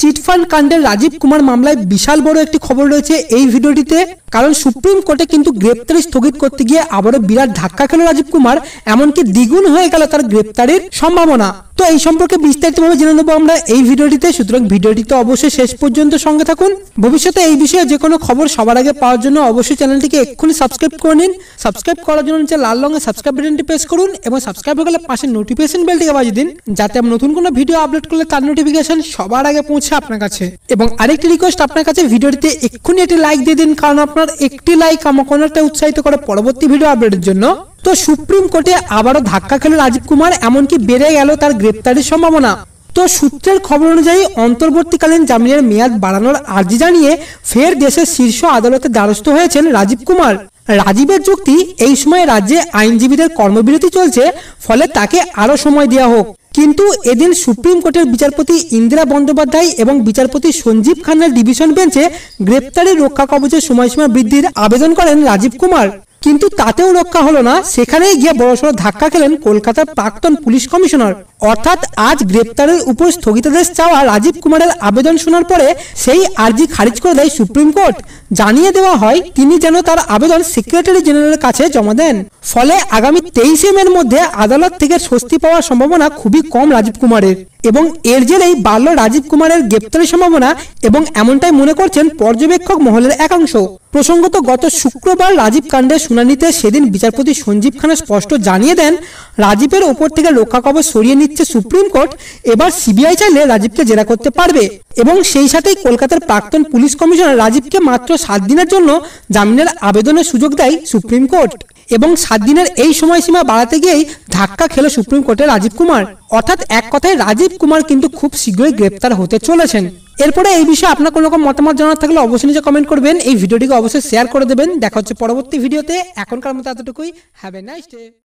chit fund কাণ্ডের রাজীব কুমার মামলায় বিশাল বড় একটি খবর রয়েছে এই ভিডিওটিতে কারণ সুপ্রিম কোর্টে কিন্তু গ্রেপ্তারি স্থগিত করতে গিয়ে আবারও বিরাট ধাক্কা খেল রাজীব কুমার এমনকি দ্বিগুণ হয়ে গেল তার গ্রেপ্তারির সম্ভাবনা তো এই সম্পর্কে বিস্তারিতভাবে জেনে নেবো আমরা এই ভিডিওটিতে সুতরাং ভিডিওটি তো অবশ্যই শেষ পর্যন্ত সঙ্গে থাকুন ভবিষ্যতে এই বিষয়ে যে কোনো খবর সবার আগে পাওয়ার জন্য অবশ্যই চ্যানেলটিকে এক্ষুনি সাবস্ক্রাইব করে নিন সাবস্ক্রাইব করার জন্য নিচে লাল রঙের সাবস্ক্রাইব বাটনটি প্রেস করুন এবং সাবস্ক্রাইব হয়ে গেলে পাশে নোটিফিকেশন বেলটিকে বাজিয়ে দিন যাতে আমি নতুন কোনো ভিডিও আপলোড করলে তার নোটিফিকেশন সবার আগে পৌঁছে পৌঁছে আপনার কাছে এবং আরেকটি রিকোয়েস্ট আপনার কাছে ভিডিওটিতে এক্ষুনি একটি লাইক দিয়ে দিন কারণ আপনার একটি লাইক আমাকে অনেকটা উৎসাহিত করে পরবর্তী ভিডিও আপডেটের জন্য তো সুপ্রিম কোর্টে আবারও ধাক্কা খেল রাজীব কুমার এমনকি বেড়ে গেল তার গ্রেপ্তারের সম্ভাবনা তো সূত্রের খবর অনুযায়ী অন্তর্বর্তীকালীন জামিনের মেয়াদ বাড়ানোর আর্জি জানিয়ে ফের দেশের শীর্ষ আদালতে দ্বারস্থ হয়েছেন রাজীব কুমার রাজীবের যুক্তি এই সময় রাজ্যে আইনজীবীদের কর্মবিরতি চলছে ফলে তাকে আরও সময় দেওয়া হোক কিন্তু এদিন সুপ্রিম কোর্টের বিচারপতি ইন্দিরা বন্দ্যোপাধ্যায় এবং বিচারপতি সঞ্জীব খান্নার ডিভিশন বেঞ্চে গ্রেপ্তারি রক্ষা কবচের সময়সীমা বৃদ্ধির আবেদন করেন রাজীব কুমার কিন্তু তাতেও রক্ষা হলো না সেখানেই গিয়ে বড়সড় ধাক্কা খেলেন কলকাতার প্রাক্তন পুলিশ কমিশনার অর্থাৎ আজ গ্রেপ্তারের উপর স্থগিতাদেশ চাওয়া রাজীব কুমারের আবেদন শোনার পরে সেই আর্জি খারিজ করে দেয় সুপ্রিম কোর্ট জানিয়ে দেওয়া হয় তিনি যেন তার আবেদন সেক্রেটারি জেনারেলের কাছে জমা দেন ফলে আগামী তেইশে মের মধ্যে আদালত থেকে স্বস্তি পাওয়ার সম্ভাবনা খুবই কম রাজীব কুমারের এবং এর জেরেই বাল্য রাজীব কুমারের গ্রেপ্তারের সম্ভাবনা এবং এমনটাই মনে করছেন পর্যবেক্ষক মহলের একাংশ প্রসঙ্গত গত শুক্রবার রাজীব কাণ্ডের শুনানিতে সেদিন বিচারপতি সঞ্জীব খানা স্পষ্ট জানিয়ে দেন রাজীবের ওপর থেকে রক্ষা কবচ সরিয়ে নিচ্ছে সুপ্রিম কোর্ট এবার সিবিআই চাইলে রাজীবকে জেরা করতে পারবে এবং সেই সাথেই কলকাতার প্রাক্তন পুলিশ কমিশনার রাজীবকে মাত্র সাত দিনের জন্য জামিনের আবেদনের সুযোগ দেয় সুপ্রিম কোর্ট এবং সাত দিনের এই সময়সীমা বাড়াতে গিয়েই ধাক্কা খেল সুপ্রিম কোর্টে রাজীব কুমার অর্থাৎ এক কথায় রাজীব প্রদীপ কুমার কিন্তু খুব শীঘ্রই গ্রেপ্তার হতে চলেছেন এরপরে এই বিষয়ে আপনার কোনো রকম মতামত জানার থাকলে অবশ্যই নিজে কমেন্ট করবেন এই ভিডিওটিকে অবশ্যই শেয়ার করে দেবেন দেখা হচ্ছে পরবর্তী ভিডিওতে এখনকার মতো এতটুকুই হ্যাভ এ নাইস ডে